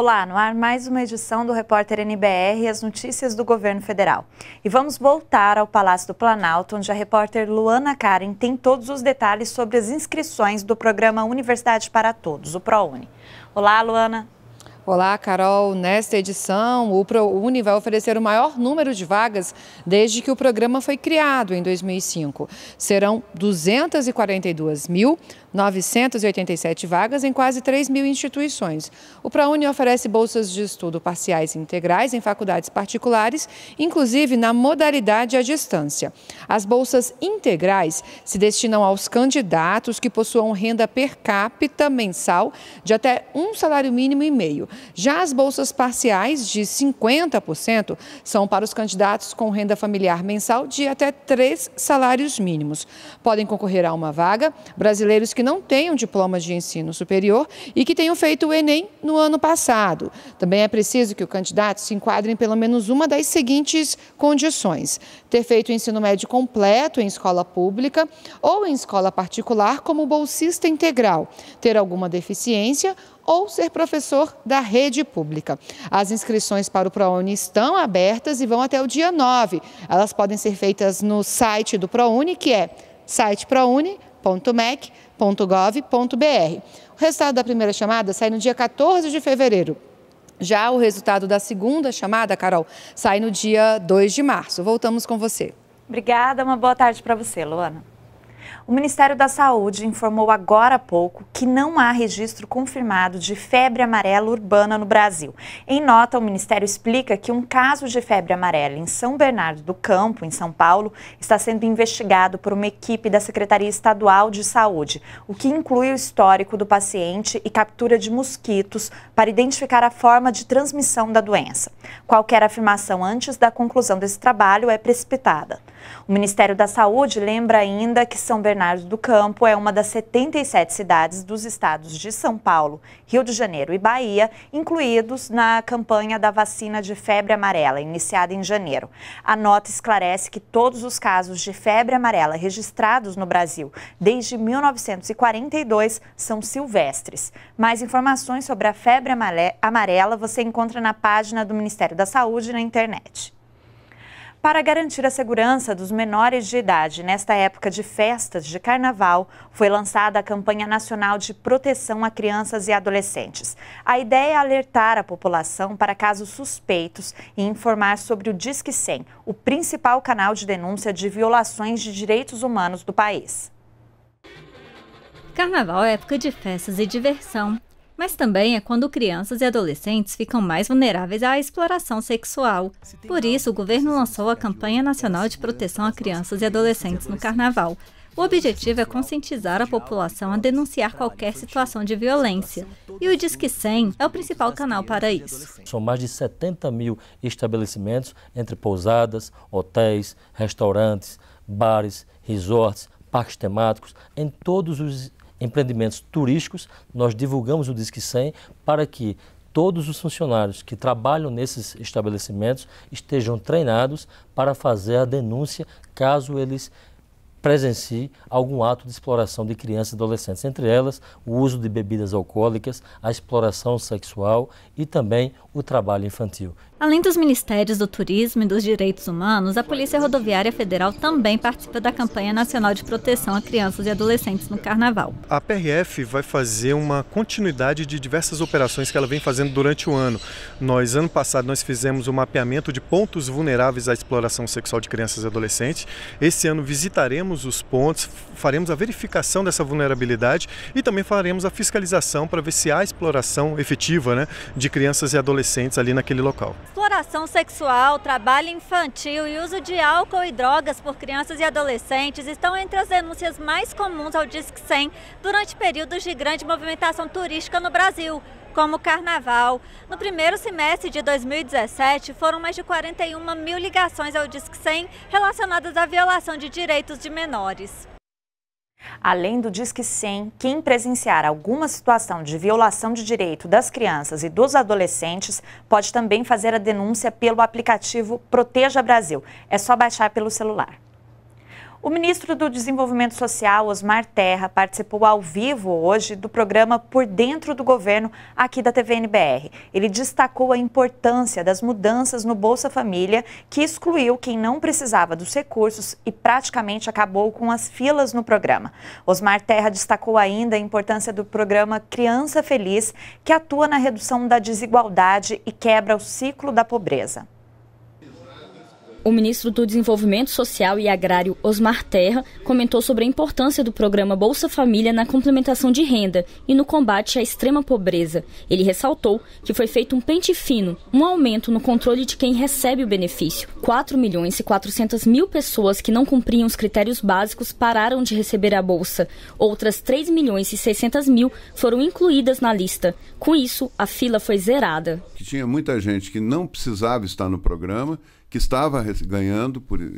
Olá, no ar mais uma edição do Repórter NBR e as notícias do governo federal. E vamos voltar ao Palácio do Planalto, onde a repórter Luana Karen tem todos os detalhes sobre as inscrições do programa Universidade para Todos, o ProUni. Olá, Luana. Olá, Carol. Nesta edição, o ProUni vai oferecer o maior número de vagas desde que o programa foi criado em 2005. Serão 242 mil 987 vagas em quase 3 mil instituições. O ProUni oferece bolsas de estudo parciais e integrais em faculdades particulares, inclusive na modalidade à distância. As bolsas integrais se destinam aos candidatos que possuam renda per capita mensal de até um salário mínimo e meio. Já as bolsas parciais de 50% são para os candidatos com renda familiar mensal de até três salários mínimos. Podem concorrer a uma vaga brasileiros que não tenham diploma de ensino superior e que tenham feito o Enem no ano passado. Também é preciso que o candidato se enquadre em pelo menos uma das seguintes condições: ter feito o ensino médio completo em escola pública ou em escola particular como bolsista integral, ter alguma deficiência ou ser professor da rede pública. As inscrições para o ProUni estão abertas e vão até o dia 9. Elas podem ser feitas no site do ProUni, que é siteprouni.mec.com www.gov.br. O resultado da primeira chamada sai no dia 14 de fevereiro. Já o resultado da segunda chamada, Carol, sai no dia 2 de março. Voltamos com você. Obrigada, uma boa tarde para você, Luana. O Ministério da Saúde informou agora há pouco que não há registro confirmado de febre amarela urbana no Brasil. Em nota, o Ministério explica que um caso de febre amarela em São Bernardo do Campo, em São Paulo, está sendo investigado por uma equipe da Secretaria Estadual de Saúde, o que inclui o histórico do paciente e captura de mosquitos para identificar a forma de transmissão da doença. Qualquer afirmação antes da conclusão desse trabalho é precipitada. O Ministério da Saúde lembra ainda que são são Bernardo do Campo é uma das 77 cidades dos estados de São Paulo, Rio de Janeiro e Bahia, incluídos na campanha da vacina de febre amarela, iniciada em janeiro. A nota esclarece que todos os casos de febre amarela registrados no Brasil desde 1942 são silvestres. Mais informações sobre a febre amarela você encontra na página do Ministério da Saúde na internet. Para garantir a segurança dos menores de idade nesta época de festas de carnaval, foi lançada a campanha nacional de proteção a crianças e adolescentes. A ideia é alertar a população para casos suspeitos e informar sobre o Disque 100, o principal canal de denúncia de violações de direitos humanos do país. Carnaval é época de festas e diversão mas também é quando crianças e adolescentes ficam mais vulneráveis à exploração sexual. Por isso, o governo lançou a Campanha Nacional de Proteção a Crianças e Adolescentes no Carnaval. O objetivo é conscientizar a população a denunciar qualquer situação de violência. E o Disque 100 é o principal canal para isso. São mais de 70 mil estabelecimentos, entre pousadas, hotéis, restaurantes, bares, resorts, parques temáticos, em todos os empreendimentos turísticos, nós divulgamos o Disque 100 para que todos os funcionários que trabalham nesses estabelecimentos estejam treinados para fazer a denúncia caso eles presencie algum ato de exploração de crianças e adolescentes, entre elas o uso de bebidas alcoólicas, a exploração sexual e também o trabalho infantil. Além dos ministérios do Turismo e dos Direitos Humanos, a Polícia Rodoviária Federal também participa da campanha nacional de proteção a crianças e adolescentes no Carnaval. A PRF vai fazer uma continuidade de diversas operações que ela vem fazendo durante o ano. Nós ano passado nós fizemos o um mapeamento de pontos vulneráveis à exploração sexual de crianças e adolescentes. Esse ano visitaremos os pontos, faremos a verificação dessa vulnerabilidade e também faremos a fiscalização para ver se há exploração efetiva, né, de crianças e adolescentes ali naquele local. Exploração sexual, trabalho infantil e uso de álcool e drogas por crianças e adolescentes estão entre as denúncias mais comuns ao Disque 100 durante períodos de grande movimentação turística no Brasil, como o Carnaval. No primeiro semestre de 2017, foram mais de 41 mil ligações ao Disque 100 relacionadas à violação de direitos de menores. Além do Disque 100, quem presenciar alguma situação de violação de direito das crianças e dos adolescentes pode também fazer a denúncia pelo aplicativo Proteja Brasil. É só baixar pelo celular. O ministro do Desenvolvimento Social, Osmar Terra, participou ao vivo hoje do programa Por Dentro do Governo, aqui da TVNBR. Ele destacou a importância das mudanças no Bolsa Família, que excluiu quem não precisava dos recursos e praticamente acabou com as filas no programa. Osmar Terra destacou ainda a importância do programa Criança Feliz, que atua na redução da desigualdade e quebra o ciclo da pobreza. O ministro do Desenvolvimento Social e Agrário, Osmar Terra, comentou sobre a importância do programa Bolsa Família na complementação de renda e no combate à extrema pobreza. Ele ressaltou que foi feito um pente fino, um aumento no controle de quem recebe o benefício. 4 milhões e 400 mil pessoas que não cumpriam os critérios básicos pararam de receber a bolsa. Outras 3 milhões e 600 mil foram incluídas na lista. Com isso, a fila foi zerada. Tinha muita gente que não precisava estar no programa que estava ganhando por, eh,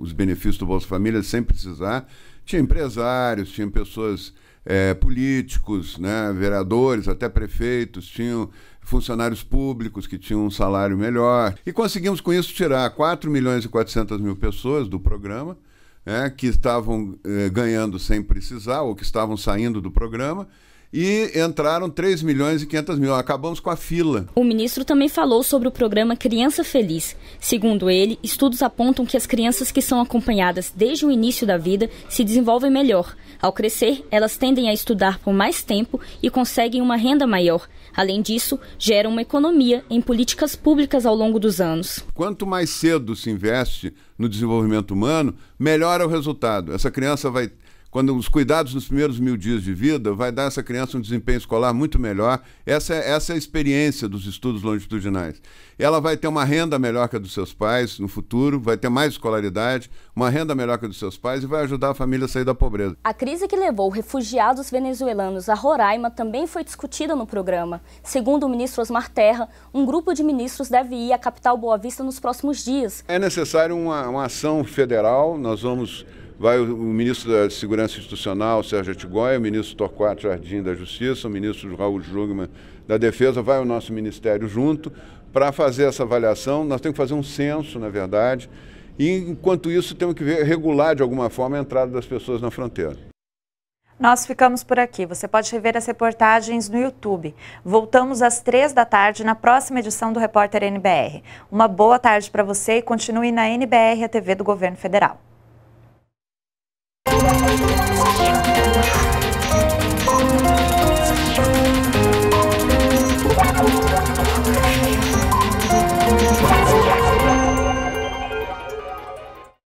os benefícios do Bolsa Família sem precisar. Tinha empresários, tinha pessoas, eh, políticos, né, vereadores, até prefeitos, tinham funcionários públicos que tinham um salário melhor. E conseguimos com isso tirar 4 milhões e 400 mil pessoas do programa, né, que estavam eh, ganhando sem precisar ou que estavam saindo do programa e entraram 3 milhões e 500 mil. Acabamos com a fila. O ministro também falou sobre o programa Criança Feliz. Segundo ele, estudos apontam que as crianças que são acompanhadas desde o início da vida se desenvolvem melhor. Ao crescer, elas tendem a estudar por mais tempo e conseguem uma renda maior. Além disso, geram uma economia em políticas públicas ao longo dos anos. Quanto mais cedo se investe no desenvolvimento humano, melhor é o resultado. Essa criança vai quando os cuidados nos primeiros mil dias de vida vai dar a essa criança um desempenho escolar muito melhor. Essa é, essa é a experiência dos estudos longitudinais. Ela vai ter uma renda melhor que a dos seus pais no futuro, vai ter mais escolaridade, uma renda melhor que a dos seus pais e vai ajudar a família a sair da pobreza. A crise que levou refugiados venezuelanos a Roraima também foi discutida no programa. Segundo o ministro Osmar Terra, um grupo de ministros deve ir à capital Boa Vista nos próximos dias. É necessário uma, uma ação federal, nós vamos vai o, ministro da Segurança Institucional, Sérgio Atigoia, o ministro Torquato Jardim da Justiça, o ministro Raul Jungmann da Defesa, vai o nosso ministério junto para fazer essa avaliação. Nós temos que fazer um censo, na verdade, e enquanto isso temos que ver, regular de alguma forma a entrada das pessoas na fronteira. Nós ficamos por aqui. Você pode rever as reportagens no YouTube. Voltamos às três da tarde na próxima edição do Repórter NBR. Uma boa tarde para você e continue na NBR, a TV do Governo Federal. Thank you.